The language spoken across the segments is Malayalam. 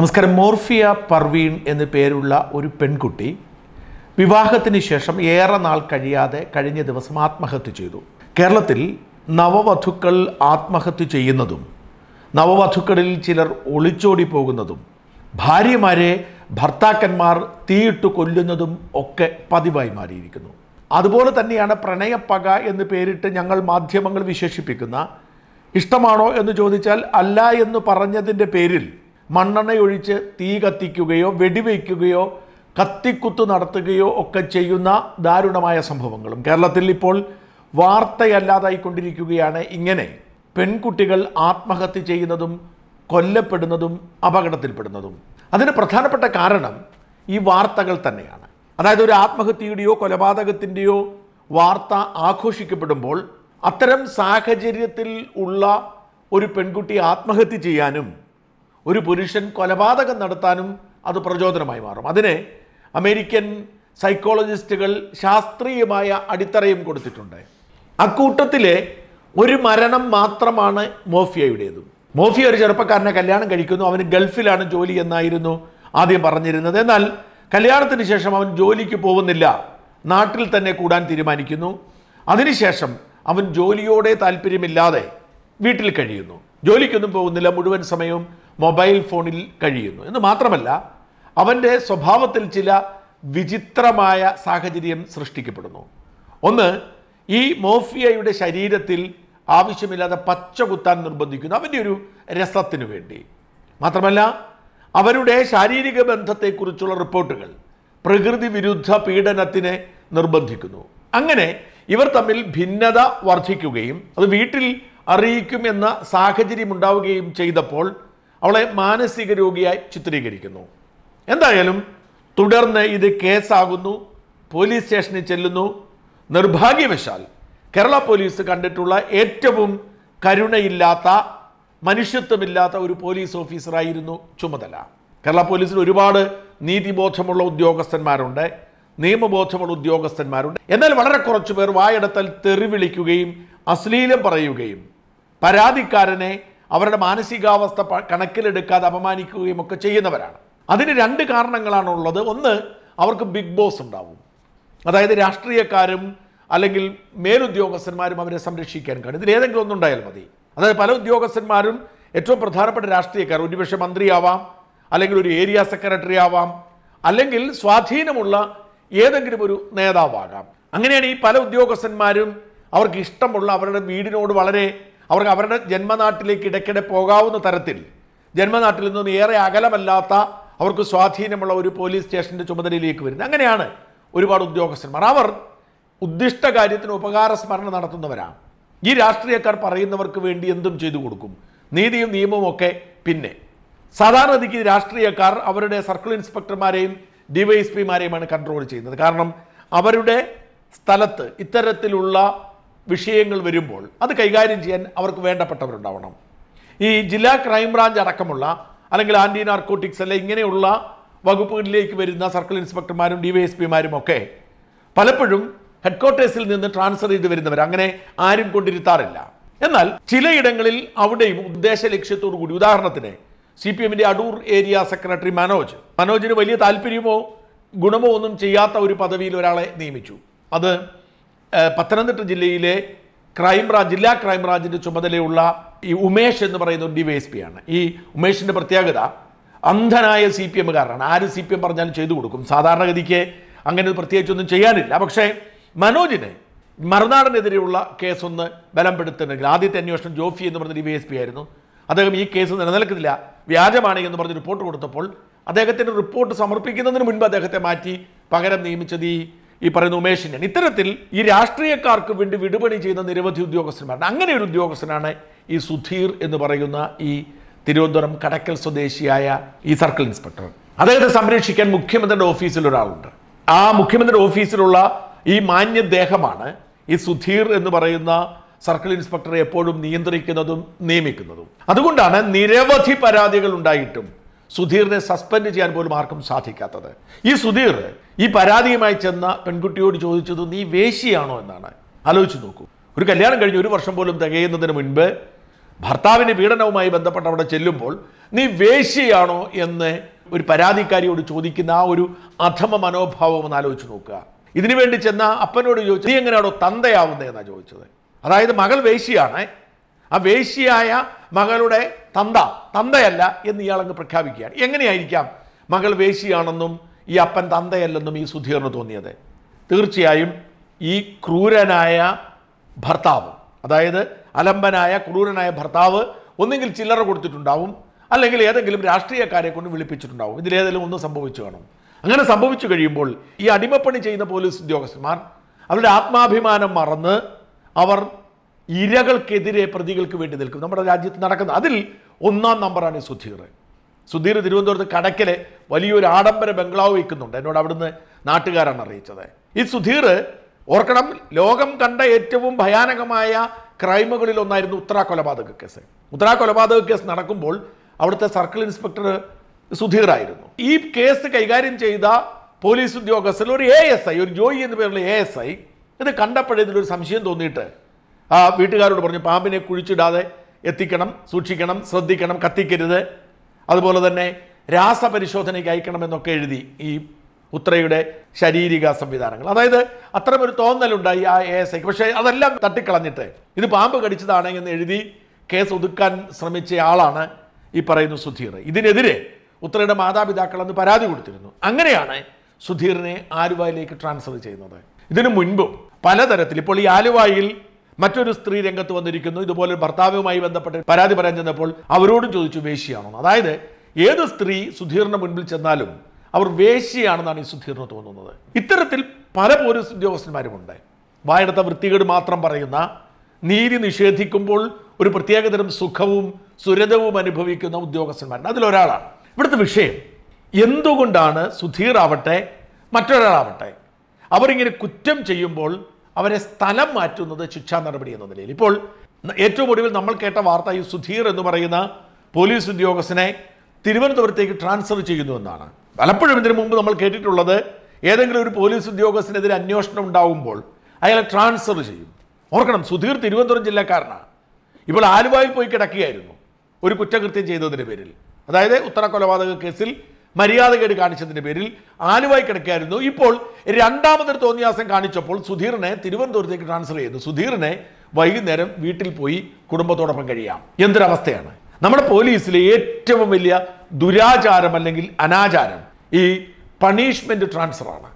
നമസ്കാരം മോർഫിയ പർവീൺ എന്ന പേരുള്ള ഒരു പെൺകുട്ടി വിവാഹത്തിന് ശേഷം ഏറെ നാൾ കഴിയാതെ കഴിഞ്ഞ ദിവസം ആത്മഹത്യ ചെയ്തു കേരളത്തിൽ നവവധുക്കൾ ആത്മഹത്യ ചെയ്യുന്നതും നവവധുക്കളിൽ ചിലർ ഒളിച്ചോടി പോകുന്നതും ഭാര്യമാരെ ഭർത്താക്കന്മാർ തീയിട്ട് കൊല്ലുന്നതും ഒക്കെ പതിവായി മാറിയിരിക്കുന്നു അതുപോലെ തന്നെയാണ് പ്രണയപ്പക എന്ന് പേരിട്ട് ഞങ്ങൾ മാധ്യമങ്ങൾ വിശേഷിപ്പിക്കുന്ന ഇഷ്ടമാണോ എന്ന് ചോദിച്ചാൽ അല്ല എന്ന് പറഞ്ഞതിൻ്റെ പേരിൽ മണ്ണെണ്ണയൊഴിച്ച് തീ കത്തിക്കുകയോ വെടിവെക്കുകയോ കത്തിക്കുത്ത് നടത്തുകയോ ഒക്കെ ചെയ്യുന്ന ദാരുണമായ സംഭവങ്ങളും കേരളത്തിൽ ഇപ്പോൾ വാർത്തയല്ലാതായിക്കൊണ്ടിരിക്കുകയാണ് ഇങ്ങനെ പെൺകുട്ടികൾ ആത്മഹത്യ ചെയ്യുന്നതും കൊല്ലപ്പെടുന്നതും അപകടത്തിൽപ്പെടുന്നതും അതിന് പ്രധാനപ്പെട്ട കാരണം ഈ വാർത്തകൾ തന്നെയാണ് അതായത് ഒരു ആത്മഹത്യയുടെയോ കൊലപാതകത്തിൻ്റെയോ വാർത്ത ആഘോഷിക്കപ്പെടുമ്പോൾ അത്തരം സാഹചര്യത്തിൽ ഉള്ള ഒരു പെൺകുട്ടി ആത്മഹത്യ ചെയ്യാനും ഒരു പുരുഷൻ കൊലപാതകം നടത്താനും അത് പ്രചോദനമായി മാറും അതിന് അമേരിക്കൻ സൈക്കോളജിസ്റ്റുകൾ ശാസ്ത്രീയമായ അടിത്തറയും കൊടുത്തിട്ടുണ്ട് അക്കൂട്ടത്തിലെ ഒരു മരണം മാത്രമാണ് മോഫിയയുടേത് മോഫിയ ഒരു ചെറുപ്പക്കാരനെ കല്യാണം കഴിക്കുന്നു അവന് ഗൾഫിലാണ് ജോലി എന്നായിരുന്നു ആദ്യം പറഞ്ഞിരുന്നത് എന്നാൽ കല്യാണത്തിന് ശേഷം അവൻ ജോലിക്ക് പോകുന്നില്ല നാട്ടിൽ തന്നെ കൂടാൻ തീരുമാനിക്കുന്നു അതിനുശേഷം അവൻ ജോലിയോടെ താല്പര്യമില്ലാതെ വീട്ടിൽ കഴിയുന്നു ജോലിക്കൊന്നും പോകുന്നില്ല മുഴുവൻ സമയവും മൊബൈൽ ഫോണിൽ കഴിയുന്നു എന്ന് മാത്രമല്ല അവൻ്റെ സ്വഭാവത്തിൽ ചില വിചിത്രമായ സാഹചര്യം സൃഷ്ടിക്കപ്പെടുന്നു ഒന്ന് ഈ മോഫിയയുടെ ശരീരത്തിൽ ആവശ്യമില്ലാതെ പച്ച കുത്താൻ നിർബന്ധിക്കുന്നു അവൻ്റെ ഒരു രസത്തിനു വേണ്ടി മാത്രമല്ല അവരുടെ ശാരീരിക ബന്ധത്തെക്കുറിച്ചുള്ള റിപ്പോർട്ടുകൾ പ്രകൃതി വിരുദ്ധ പീഡനത്തിനെ നിർബന്ധിക്കുന്നു അങ്ങനെ ഇവർ തമ്മിൽ ഭിന്നത വർദ്ധിക്കുകയും അത് വീട്ടിൽ അറിയിക്കുമെന്ന സാഹചര്യം ഉണ്ടാവുകയും ചെയ്തപ്പോൾ അവളെ മാനസിക രോഗിയായി ചിത്രീകരിക്കുന്നു എന്തായാലും തുടർന്ന് ഇത് കേസാകുന്നു പോലീസ് സ്റ്റേഷനിൽ ചെല്ലുന്നു നിർഭാഗ്യവശാൽ കേരള പോലീസ് കണ്ടിട്ടുള്ള ഏറ്റവും കരുണയില്ലാത്ത മനുഷ്യത്വമില്ലാത്ത ഒരു പോലീസ് ഓഫീസറായിരുന്നു ചുമതല കേരള പോലീസിൽ ഒരുപാട് നീതിബോധമുള്ള ഉദ്യോഗസ്ഥന്മാരുണ്ട് നിയമബോധമുള്ള ഉദ്യോഗസ്ഥന്മാരുണ്ട് എന്നാൽ വളരെ കുറച്ചു പേർ വായടത്തൽ തെറി വിളിക്കുകയും അശ്ലീലം പറയുകയും പരാതിക്കാരനെ അവരുടെ മാനസികാവസ്ഥ കണക്കിലെടുക്കാതെ അപമാനിക്കുകയും ഒക്കെ ചെയ്യുന്നവരാണ് അതിന് രണ്ട് കാരണങ്ങളാണുള്ളത് ഒന്ന് അവർക്ക് ബിഗ് ബോസ് ഉണ്ടാവും അതായത് രാഷ്ട്രീയക്കാരും അല്ലെങ്കിൽ മേലുദ്യോഗസ്ഥന്മാരും അവരെ സംരക്ഷിക്കാൻ കാണും ഇതിലേതെങ്കിലും ഒന്നുണ്ടായാൽ മതി അതായത് പല ഉദ്യോഗസ്ഥന്മാരും ഏറ്റവും പ്രധാനപ്പെട്ട രാഷ്ട്രീയക്കാർ ഒരുപക്ഷെ മന്ത്രിയാവാം അല്ലെങ്കിൽ ഒരു ഏരിയ സെക്രട്ടറി ആവാം അല്ലെങ്കിൽ സ്വാധീനമുള്ള ഏതെങ്കിലും ഒരു നേതാവാകാം അങ്ങനെയാണ് ഈ പല ഉദ്യോഗസ്ഥന്മാരും അവർക്ക് ഇഷ്ടമുള്ള അവരുടെ വീടിനോട് വളരെ അവർക്ക് അവരുടെ ജന്മനാട്ടിലേക്ക് ഇടയ്ക്കിടെ പോകാവുന്ന തരത്തിൽ ജന്മനാട്ടിൽ നിന്നും ഏറെ അകലമല്ലാത്ത അവർക്ക് സ്വാധീനമുള്ള ഒരു പോലീസ് സ്റ്റേഷൻ്റെ ചുമതലയിലേക്ക് വരുന്നത് അങ്ങനെയാണ് ഒരുപാട് ഉദ്യോഗസ്ഥന്മാർ അവർ ഉദ്ദിഷ്ട കാര്യത്തിന് സ്മരണ നടത്തുന്നവരാണ് ഈ രാഷ്ട്രീയക്കാർ പറയുന്നവർക്ക് വേണ്ടി എന്തും ചെയ്തു കൊടുക്കും നീതിയും നിയമവും ഒക്കെ പിന്നെ സാധാരണഗതിക്ക് രാഷ്ട്രീയക്കാർ അവരുടെ സർക്കിൾ ഇൻസ്പെക്ടർമാരെയും ഡിവൈഎസ്പിമാരെയുമാണ് കൺട്രോൾ ചെയ്യുന്നത് കാരണം അവരുടെ സ്ഥലത്ത് ഇത്തരത്തിലുള്ള വിഷയങ്ങൾ വരുമ്പോൾ അത് കൈകാര്യം ചെയ്യാൻ അവർക്ക് വേണ്ടപ്പെട്ടവരുണ്ടാവണം ഈ ജില്ലാ ക്രൈംബ്രാഞ്ച് അടക്കമുള്ള അല്ലെങ്കിൽ ആൻറ്റി നാർക്കോട്ടിക്സ് അല്ലെ ഇങ്ങനെയുള്ള വകുപ്പുകളിലേക്ക് വരുന്ന സർക്കിൾ ഇൻസ്പെക്ടർമാരും ഡിവൈഎസ്പിമാരും ഒക്കെ പലപ്പോഴും ഹെഡ്ക്വാർട്ടേഴ്സിൽ നിന്ന് ട്രാൻസ്ഫർ ചെയ്ത് വരുന്നവർ അങ്ങനെ ആരും കൊണ്ടിരുത്താറില്ല എന്നാൽ ചിലയിടങ്ങളിൽ അവിടെയും ഉദ്ദേശ ലക്ഷ്യത്തോടു കൂടി ഉദാഹരണത്തിന് സി പി എമ്മിന്റെ അടൂർ ഏരിയ സെക്രട്ടറി മനോജ് മനോജിന് വലിയ താല്പര്യമോ ഗുണമോ ഒന്നും ചെയ്യാത്ത ഒരു പദവിയിൽ ഒരാളെ നിയമിച്ചു അത് പത്തനംതിട്ട ജില്ലയിലെ ക്രൈംബ്രാഞ്ച് ജില്ലാ ക്രൈംബ്രാഞ്ചിൻ്റെ ചുമതലയുള്ള ഈ ഉമേഷ് എന്ന് പറയുന്ന ഡി വൈ എസ് പി ആണ് ഈ ഉമേഷിൻ്റെ പ്രത്യേകത അന്ധനായ സി പി എമ്മുകാരനാണ് ആര് സി പി എം പറഞ്ഞാലും ചെയ്തു കൊടുക്കും സാധാരണഗതിക്ക് അങ്ങനെ ഒരു പ്രത്യേകിച്ചൊന്നും ചെയ്യാനില്ല പക്ഷേ മനോജിന് മറുനാടനെതിരെയുള്ള കേസൊന്ന് ബലപ്പെടുത്തുന്നെങ്കിൽ ആദ്യത്തെ അന്വേഷണം ജോഫി എന്ന് പറഞ്ഞ ഡി വൈ എസ് പി ആയിരുന്നു അദ്ദേഹം ഈ കേസ് നിലനിൽക്കുന്നില്ല വ്യാജമാണ് എന്ന് പറഞ്ഞ് റിപ്പോർട്ട് കൊടുത്തപ്പോൾ അദ്ദേഹത്തിൻ്റെ റിപ്പോർട്ട് സമർപ്പിക്കുന്നതിന് മുൻപ് അദ്ദേഹത്തെ മാറ്റി പകരം നിയമിച്ചത് ഈ ഈ പറയുന്ന ഉമേഷിൻ്റെയാണ് ഇത്തരത്തിൽ ഈ രാഷ്ട്രീയക്കാർക്ക് വേണ്ടി വിടുപണി ചെയ്യുന്ന നിരവധി ഉദ്യോഗസ്ഥന്മാരുണ്ട് അങ്ങനെ ഒരു ഉദ്യോഗസ്ഥനാണ് ഈ സുധീർ എന്ന് പറയുന്ന ഈ തിരുവനന്തപുരം കടക്കൽ സ്വദേശിയായ ഈ സർക്കിൾ ഇൻസ്പെക്ടർ അദ്ദേഹത്തെ സംരക്ഷിക്കാൻ മുഖ്യമന്ത്രിയുടെ ഓഫീസിൽ ഒരാളുണ്ട് ആ മുഖ്യമന്ത്രിയുടെ ഓഫീസിലുള്ള ഈ മാന്യദ്ദേഹമാണ് ഈ സുധീർ എന്ന് പറയുന്ന സർക്കിൾ ഇൻസ്പെക്ടറെ എപ്പോഴും നിയന്ത്രിക്കുന്നതും നിയമിക്കുന്നതും അതുകൊണ്ടാണ് നിരവധി പരാതികൾ ഉണ്ടായിട്ടും സുധീറിനെ സസ്പെൻഡ് ചെയ്യാൻ പോലും ആർക്കും സാധിക്കാത്തത് ഈ സുധീർ ഈ പരാതിയുമായി ചെന്ന പെൺകുട്ടിയോട് ചോദിച്ചത് നീ വേശിയാണോ എന്നാണ് ആലോചിച്ച് നോക്കൂ ഒരു കല്യാണം കഴിഞ്ഞ് ഒരു വർഷം പോലും തികയുന്നതിന് മുൻപ് ഭർത്താവിൻ്റെ പീഡനവുമായി ബന്ധപ്പെട്ട് അവിടെ ചെല്ലുമ്പോൾ നീ വേശിയാണോ എന്ന് ഒരു പരാതിക്കാരിയോട് ചോദിക്കുന്ന ആ ഒരു അധമ മനോഭാവം ഒന്ന് ആലോചിച്ച് നോക്കുക വേണ്ടി ചെന്ന അപ്പനോട് ചോദിച്ചു നീ എങ്ങനെയാണോ തന്തയാവുന്നതെന്നാണ് ചോദിച്ചത് അതായത് മകൾ വേശിയാണ് ആ വേശിയായ മകളുടെ തന്ത തന്തയല്ല എന്ന് ഇയാളങ്ങ് പ്രഖ്യാപിക്കുകയാണ് എങ്ങനെയായിരിക്കാം മകൾ വേശിയാണെന്നും ഈ അപ്പൻ തന്തയല്ലെന്നും ഈ സുധീറിന് തോന്നിയത് തീർച്ചയായും ഈ ക്രൂരനായ ഭർത്താവ് അതായത് അലമ്പനായ ക്രൂരനായ ഭർത്താവ് ഒന്നുകിൽ ചില്ലറ കൊടുത്തിട്ടുണ്ടാവും അല്ലെങ്കിൽ ഏതെങ്കിലും രാഷ്ട്രീയക്കാരെ കൊണ്ട് വിളിപ്പിച്ചിട്ടുണ്ടാവും ഇതിലേതെങ്കിലും ഒന്ന് സംഭവിച്ചു കാണും അങ്ങനെ സംഭവിച്ചു കഴിയുമ്പോൾ ഈ അടിമപ്പണി ചെയ്യുന്ന പോലീസ് ഉദ്യോഗസ്ഥന്മാർ അവരുടെ ആത്മാഭിമാനം മറന്ന് അവർ ഇരകൾക്കെതിരെ പ്രതികൾക്ക് വേണ്ടി നിൽക്കും നമ്മുടെ രാജ്യത്ത് നടക്കുന്നത് അതിൽ ഒന്നാം നമ്പറാണ് ഈ സുധീർ സുധീർ തിരുവനന്തപുരത്ത് കടക്കലെ വലിയൊരു ആഡംബര ബംഗ്ലാവ് വയ്ക്കുന്നുണ്ട് എന്നോട് അവിടുന്ന് നാട്ടുകാരാണ് അറിയിച്ചത് ഈ സുധീർ ഓർക്കണം ലോകം കണ്ട ഏറ്റവും ഭയാനകമായ ക്രൈമുകളിൽ ഒന്നായിരുന്നു ഉത്തരാ കൊലപാതക കേസ് ഉത്തരാ കൊലപാതക കേസ് നടക്കുമ്പോൾ അവിടുത്തെ സർക്കിൾ ഇൻസ്പെക്ടർ സുധീറായിരുന്നു ഈ കേസ് കൈകാര്യം ചെയ്ത പോലീസ് ഉദ്യോഗസ്ഥർ ഒരു എ എസ് ഐ ഒരു ജോയി എന്ന് പേരുള്ള എ എസ് ഐ ഇത് കണ്ടപ്പോഴേ ഇതിലൊരു സംശയം തോന്നിയിട്ട് ആ വീട്ടുകാരോട് പറഞ്ഞു പാമ്പിനെ കുഴിച്ചിടാതെ എത്തിക്കണം സൂക്ഷിക്കണം ശ്രദ്ധിക്കണം കത്തിക്കരുത് അതുപോലെ തന്നെ രാസപരിശോധനയ്ക്ക് അയക്കണമെന്നൊക്കെ എഴുതി ഈ ഉത്രയുടെ ശാരീരിക സംവിധാനങ്ങൾ അതായത് അത്തരമൊരു തോന്നലുണ്ടായി ആ എ എസ് ഐക്ക് പക്ഷേ അതെല്ലാം തട്ടിക്കളഞ്ഞിട്ട് ഇത് പാമ്പ് കടിച്ചതാണ് എന്ന് എഴുതി കേസ് ഒതുക്കാൻ ശ്രമിച്ചയാളാണ് ഈ പറയുന്ന സുധീർ ഇതിനെതിരെ ഉത്രയുടെ മാതാപിതാക്കൾ അന്ന് പരാതി കൊടുത്തിരുന്നു അങ്ങനെയാണ് സുധീറിനെ ആലുവയിലേക്ക് ട്രാൻസ്ഫർ ചെയ്യുന്നത് ഇതിനു മുൻപും പലതരത്തിൽ ഇപ്പോൾ ഈ ആലുവയിൽ മറ്റൊരു സ്ത്രീ രംഗത്ത് വന്നിരിക്കുന്നു ഇതുപോലെ ഭർത്താവുമായി ബന്ധപ്പെട്ട് പരാതി പറയാൻ ചെന്നപ്പോൾ അവരോടും ചോദിച്ചു വേശിയാണോ അതായത് ഏത് സ്ത്രീ സുധീറിന് മുൻപിൽ ചെന്നാലും അവർ വേശിയാണെന്നാണ് ഈ സുധീറിന് തോന്നുന്നത് ഇത്തരത്തിൽ പല പോലീസ് ഉദ്യോഗസ്ഥന്മാരുമുണ്ട് വായെടുത്ത വൃത്തികേട് മാത്രം പറയുന്ന നീതി നിഷേധിക്കുമ്പോൾ ഒരു പ്രത്യേകതരം സുഖവും സുരതവും അനുഭവിക്കുന്ന ഉദ്യോഗസ്ഥന്മാരുണ്ട് അതിലൊരാളാണ് ഇവിടുത്തെ വിഷയം എന്തുകൊണ്ടാണ് സുധീർ ആവട്ടെ മറ്റൊരാളാവട്ടെ അവരിങ്ങനെ കുറ്റം ചെയ്യുമ്പോൾ അവരെ സ്ഥലം മാറ്റുന്നത് ശിക്ഷാ നടപടി എന്ന നിലയിൽ ഇപ്പോൾ ഏറ്റവും ഒടുവിൽ നമ്മൾ കേട്ട വാർത്ത ഈ സുധീർ എന്ന് പറയുന്ന പോലീസ് ഉദ്യോഗസ്ഥനെ തിരുവനന്തപുരത്തേക്ക് ട്രാൻസ്ഫർ ചെയ്യുന്നുവെന്നാണ് പലപ്പോഴും ഇതിനു മുമ്പ് നമ്മൾ കേട്ടിട്ടുള്ളത് ഏതെങ്കിലും ഒരു പോലീസ് ഉദ്യോഗസ്ഥനെതിരെ അന്വേഷണം ഉണ്ടാകുമ്പോൾ അയാളെ ട്രാൻസ്ഫർ ചെയ്യും ഓർക്കണം സുധീർ തിരുവനന്തപുരം ജില്ലക്കാരനാണ് ഇപ്പോൾ ആലുവായിൽ പോയി കിടക്കുകയായിരുന്നു ഒരു കുറ്റകൃത്യം ചെയ്തതിൻ്റെ പേരിൽ അതായത് ഉത്തര കൊലപാതക കേസിൽ മര്യാദകേട് കാണിച്ചതിൻ്റെ പേരിൽ ആലുവായി കിടക്കുകയായിരുന്നു ഇപ്പോൾ രണ്ടാമതൊരു തോന്നിയാസം കാണിച്ചപ്പോൾ സുധീറിനെ തിരുവനന്തപുരത്തേക്ക് ട്രാൻസ്ഫർ ചെയ്തു സുധീറിനെ വൈകുന്നേരം വീട്ടിൽ പോയി കുടുംബത്തോടൊപ്പം കഴിയാം എന്തൊരവസ്ഥയാണ് നമ്മുടെ പോലീസിലെ ഏറ്റവും വലിയ ദുരാചാരം അല്ലെങ്കിൽ അനാചാരം ഈ പണിഷ്മെൻ്റ് ട്രാൻസ്ഫറാണ്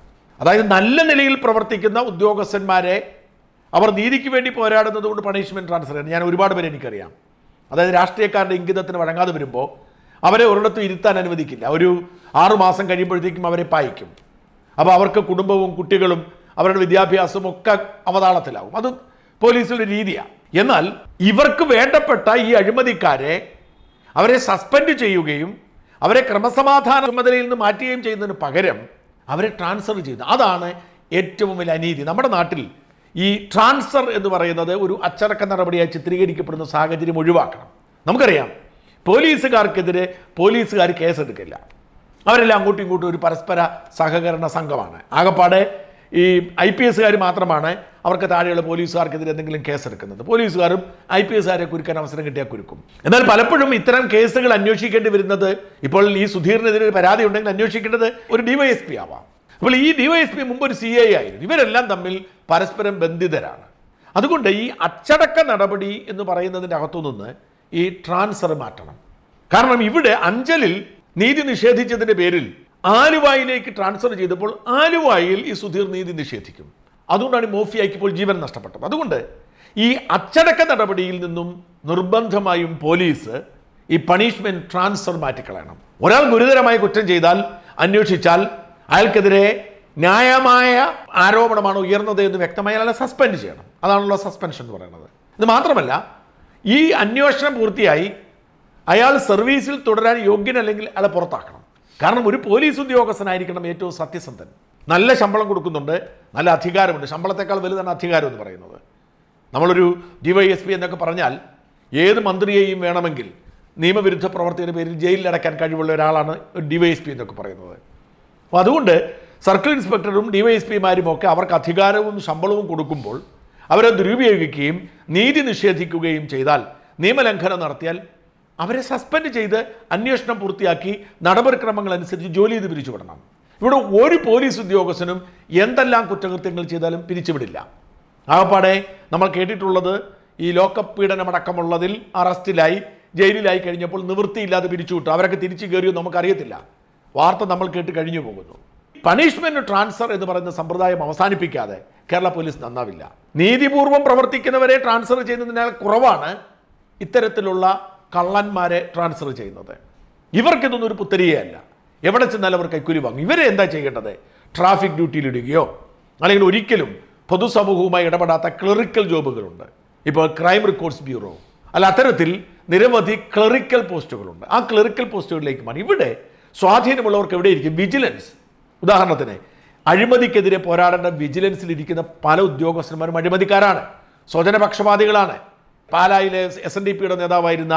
അതായത് നല്ല നിലയിൽ പ്രവർത്തിക്കുന്ന ഉദ്യോഗസ്ഥന്മാരെ അവർ നീതിക്ക് വേണ്ടി പോരാടുന്നത് കൊണ്ട് പണിഷ്മെൻറ്റ് ട്രാൻസ്ഫർ ചെയ്യുന്നത് ഞാൻ ഒരുപാട് പേരെ എനിക്കറിയാം അതായത് രാഷ്ട്രീയക്കാരുടെ ഇംഗിതത്തിന് വഴങ്ങാതെ വരുമ്പോൾ അവരെ ഒരിടത്തും ഇരുത്താൻ അനുവദിക്കില്ല ഒരു ആറുമാസം കഴിയുമ്പോഴത്തേക്കും അവരെ പായിക്കും അപ്പോൾ അവർക്ക് കുടുംബവും കുട്ടികളും അവരുടെ വിദ്യാഭ്യാസവും ഒക്കെ അവതാളത്തിലാവും അത് പോലീസിലൊരു രീതിയാണ് എന്നാൽ ഇവർക്ക് വേണ്ടപ്പെട്ട ഈ അഴിമതിക്കാരെ അവരെ സസ്പെൻഡ് ചെയ്യുകയും അവരെ ക്രമസമാധാന ചുമതലയിൽ നിന്ന് മാറ്റുകയും ചെയ്യുന്നതിന് പകരം അവരെ ട്രാൻസ്ഫർ ചെയ്ത് അതാണ് ഏറ്റവും വലിയ അനീതി നമ്മുടെ നാട്ടിൽ ഈ ട്രാൻസ്ഫർ എന്ന് പറയുന്നത് ഒരു അച്ചടക്ക നടപടിയായി ചിത്രീകരിക്കപ്പെടുന്ന സാഹചര്യം ഒഴിവാക്കണം നമുക്കറിയാം പോലീസുകാർക്കെതിരെ പോലീസുകാർ കേസെടുക്കില്ല അവരെല്ലാം അങ്ങോട്ടും ഇങ്ങോട്ടും ഒരു പരസ്പര സഹകരണ സംഘമാണ് ആകപ്പാടെ ഈ ഐ പി എസുകാർ മാത്രമാണ് അവർക്ക് താഴെയുള്ള പോലീസുകാർക്കെതിരെ എന്തെങ്കിലും കേസെടുക്കുന്നത് പോലീസുകാരും ഐ പി എസുകാരെ കുരുക്കാൻ അവസരം കിട്ടിയാൽ കുരുക്കും എന്നാൽ പലപ്പോഴും ഇത്തരം കേസുകൾ അന്വേഷിക്കേണ്ടി വരുന്നത് ഇപ്പോൾ ഈ സുധീറിനെതിരെ ഒരു പരാതി ഉണ്ടെങ്കിൽ അന്വേഷിക്കേണ്ടത് ഒരു ഡിവൈഎസ്പി ആവാം അപ്പോൾ ഈ ഡിവൈഎസ്പി മുമ്പ് ഒരു സി ഐ ആയിരുന്നു ഇവരെല്ലാം തമ്മിൽ പരസ്പരം ബന്ധിതരാണ് അതുകൊണ്ട് ഈ അച്ചടക്ക നടപടി എന്ന് പറയുന്നതിൻ്റെ അകത്തുനിന്ന് ഈ ട്രാൻസ്ഫർ മാറ്റണം കാരണം ഇവിടെ അഞ്ചലിൽ നീതി നിഷേധിച്ചതിൻ്റെ പേരിൽ ആലുവായിലേക്ക് ട്രാൻസ്ഫർ ചെയ്തപ്പോൾ ആലുവായിൽ ഈ സുധീർ നീതി നിഷേധിക്കും അതുകൊണ്ടാണ് മോഫിയായിക്ക് ഇപ്പോൾ ജീവൻ നഷ്ടപ്പെട്ടത് അതുകൊണ്ട് ഈ അച്ചടക്ക നടപടിയിൽ നിന്നും നിർബന്ധമായും പോലീസ് ഈ പണിഷ്മെൻറ്റ് ട്രാൻസ്ഫർ മാറ്റിക്കളയണം ഒരാൾ ഗുരുതരമായ കുറ്റം ചെയ്താൽ അന്വേഷിച്ചാൽ അയാൾക്കെതിരെ ന്യായമായ ആരോപണമാണ് ഉയർന്നത് എന്ന് വ്യക്തമായി അയാളെ സസ്പെൻഡ് ചെയ്യണം അതാണല്ലോ സസ്പെൻഷൻ എന്ന് പറയുന്നത് ഇത് മാത്രമല്ല ഈ അന്വേഷണം പൂർത്തിയായി അയാൾ സർവീസിൽ തുടരാൻ യോഗ്യനല്ലെങ്കിൽ അയാളെ പുറത്താക്കണം കാരണം ഒരു പോലീസ് ഉദ്യോഗസ്ഥനായിരിക്കണം ഏറ്റവും സത്യസന്ധൻ നല്ല ശമ്പളം കൊടുക്കുന്നുണ്ട് നല്ല അധികാരമുണ്ട് ശമ്പളത്തെക്കാൾ വലുതാണ് അധികാരം എന്ന് പറയുന്നത് നമ്മളൊരു ഡി വൈ എസ് പി എന്നൊക്കെ പറഞ്ഞാൽ ഏത് മന്ത്രിയെയും വേണമെങ്കിൽ നിയമവിരുദ്ധ പ്രവർത്തകരുടെ പേരിൽ ജയിലിലടക്കാൻ കഴിവുള്ള ഒരാളാണ് ഡി വൈ എസ് പി എന്നൊക്കെ പറയുന്നത് അപ്പോൾ അതുകൊണ്ട് സർക്കിൾ ഇൻസ്പെക്ടറും ഡി വൈ എസ് ഒക്കെ അവർക്ക് അധികാരവും ശമ്പളവും കൊടുക്കുമ്പോൾ അവരെ ദുരുപയോഗിക്കുകയും നീതി നിഷേധിക്കുകയും ചെയ്താൽ നിയമലംഘനം നടത്തിയാൽ അവരെ സസ്പെൻഡ് ചെയ്ത് അന്വേഷണം പൂർത്തിയാക്കി നടപടിക്രമങ്ങൾ അനുസരിച്ച് ജോലി ചെയ്ത് പിരിച്ചുവിടണം ഇവിടെ ഒരു പോലീസ് ഉദ്യോഗസ്ഥനും എന്തെല്ലാം കുറ്റകൃത്യങ്ങൾ ചെയ്താലും പിരിച്ചുവിടില്ല ആകപ്പാടെ നമ്മൾ കേട്ടിട്ടുള്ളത് ഈ ലോക്കപ്പ് പീഡനമടക്കമുള്ളതിൽ അറസ്റ്റിലായി ജയിലിലായി കഴിഞ്ഞപ്പോൾ നിവൃത്തിയില്ലാതെ പിരിച്ചുവിട്ടു അവരൊക്കെ തിരിച്ചു കയറിയോ നമുക്കറിയത്തില്ല വാർത്ത നമ്മൾ കേട്ട് കഴിഞ്ഞു പോകുന്നു പണിഷ്മെൻറ്റ് ട്രാൻസ്ഫർ എന്ന് പറയുന്ന സമ്പ്രദായം അവസാനിപ്പിക്കാതെ കേരള പോലീസ് നന്നാവില്ല നീതിപൂർവം പ്രവർത്തിക്കുന്നവരെ ട്രാൻസ്ഫർ ചെയ്യുന്നതിനാൽ കുറവാണ് ഇത്തരത്തിലുള്ള കള്ളന്മാരെ ട്രാൻസ്ഫർ ചെയ്യുന്നത് ഇവർക്കിതൊന്നും ഒരു പുത്തരിയല്ല എവിടെ ചെന്നാൽ അവർ കൈക്കൂലി വാങ്ങും ഇവരെ എന്താ ചെയ്യേണ്ടത് ട്രാഫിക് ഡ്യൂട്ടിയിലിടുകയോ അല്ലെങ്കിൽ ഒരിക്കലും പൊതുസമൂഹവുമായി ഇടപെടാത്ത ക്ലറിക്കൽ ജോബുകളുണ്ട് ഇപ്പോൾ ക്രൈം റെക്കോർഡ്സ് ബ്യൂറോ അല്ല അത്തരത്തിൽ നിരവധി ക്ലറിക്കൽ പോസ്റ്റുകളുണ്ട് ആ ക്ലറിക്കൽ പോസ്റ്റുകളിലേക്ക് മാറി ഇവിടെ സ്വാധീനമുള്ളവർക്ക് എവിടെയിരിക്കും വിജിലൻസ് ഉദാഹരണത്തിന് അഴിമതിക്കെതിരെ പോരാടേണ്ട വിജിലൻസിൽ ഇരിക്കുന്ന പല ഉദ്യോഗസ്ഥന്മാരും അഴിമതിക്കാരാണ് സ്വജനപക്ഷപാതികളാണ് പാലായിലെ എസ് എൻ ഡി പിയുടെ നേതാവായിരുന്ന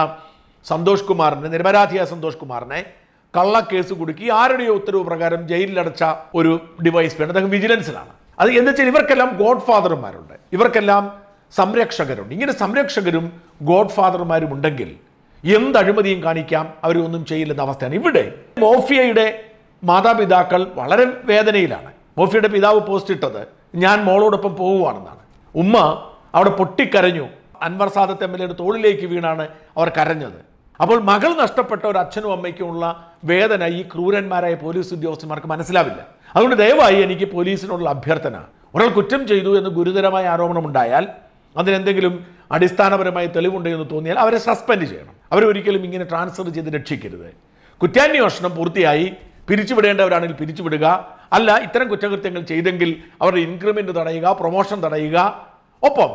സന്തോഷ് കുമാറിനെ നിരപരാധിയായ സന്തോഷ് കുമാറിനെ കള്ളക്കേസ് കുടുക്കി ആരുടെയോ ഉത്തരവ് പ്രകാരം ജയിലിലടച്ച ഒരു ഡിവൈസ് വേണം അദ്ദേഹം വിജിലൻസിലാണ് അത് എന്ന് വെച്ചാൽ ഇവർക്കെല്ലാം ഗോഡ് ഫാദർമാരുണ്ട് ഇവർക്കെല്ലാം സംരക്ഷകരുണ്ട് ഇങ്ങനെ സംരക്ഷകരും ഗോഡ് ഫാദർമാരും ഉണ്ടെങ്കിൽ എന്ത് അഴിമതിയും കാണിക്കാം അവരൊന്നും ചെയ്യില്ലെന്ന അവസ്ഥയാണ് ഇവിടെ മോഫിയയുടെ മാതാപിതാക്കൾ വളരെ വേദനയിലാണ് മോഫിയുടെ പിതാവ് പോസ്റ്റ് ഇട്ടത് ഞാൻ മോളോടൊപ്പം പോവുകയാണെന്നാണ് ഉമ്മ അവിടെ പൊട്ടിക്കരഞ്ഞു അൻവർ സാദത്ത് എം എൽ എയുടെ തോളിലേക്ക് വീണാണ് അവർ കരഞ്ഞത് അപ്പോൾ മകൾ നഷ്ടപ്പെട്ട ഒരു അച്ഛനും അമ്മയ്ക്കുമുള്ള വേദന ഈ ക്രൂരന്മാരായ പോലീസ് ഉദ്യോഗസ്ഥന്മാർക്ക് മനസ്സിലാവില്ല അതുകൊണ്ട് ദയവായി എനിക്ക് പോലീസിനോടുള്ള അഭ്യർത്ഥന ഒരാൾ കുറ്റം ചെയ്തു എന്ന് ഗുരുതരമായ ആരോപണം ഉണ്ടായാൽ അതിനെന്തെങ്കിലും അടിസ്ഥാനപരമായി തെളിവുണ്ടെന്ന് തോന്നിയാൽ അവരെ സസ്പെൻഡ് ചെയ്യണം അവരൊരിക്കലും ഇങ്ങനെ ട്രാൻസ്ഫർ ചെയ്ത് രക്ഷിക്കരുത് കുറ്റാന്വേഷണം പൂർത്തിയായി പിരിച്ചുവിടേണ്ടവരാണെങ്കിൽ പിരിച്ചുവിടുക അല്ല ഇത്തരം കുറ്റകൃത്യങ്ങൾ ചെയ്തെങ്കിൽ അവരുടെ ഇൻക്രിമെൻ്റ് തടയുക പ്രൊമോഷൻ തടയുക ഒപ്പം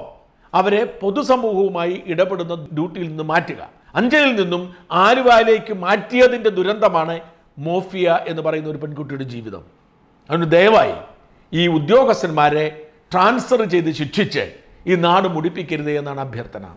അവരെ പൊതുസമൂഹവുമായി ഇടപെടുന്ന ഡ്യൂട്ടിയിൽ നിന്ന് മാറ്റുക അഞ്ചലിൽ നിന്നും ആലുവായിലേക്ക് മാറ്റിയതിൻ്റെ ദുരന്തമാണ് മോഫിയ എന്ന് പറയുന്ന ഒരു പെൺകുട്ടിയുടെ ജീവിതം അതുകൊണ്ട് ദയവായി ഈ ഉദ്യോഗസ്ഥന്മാരെ ട്രാൻസ്ഫർ ചെയ്ത് ശിക്ഷിച്ച് ഈ നാട് മുടിപ്പിക്കരുത് എന്നാണ് അഭ്യർത്ഥന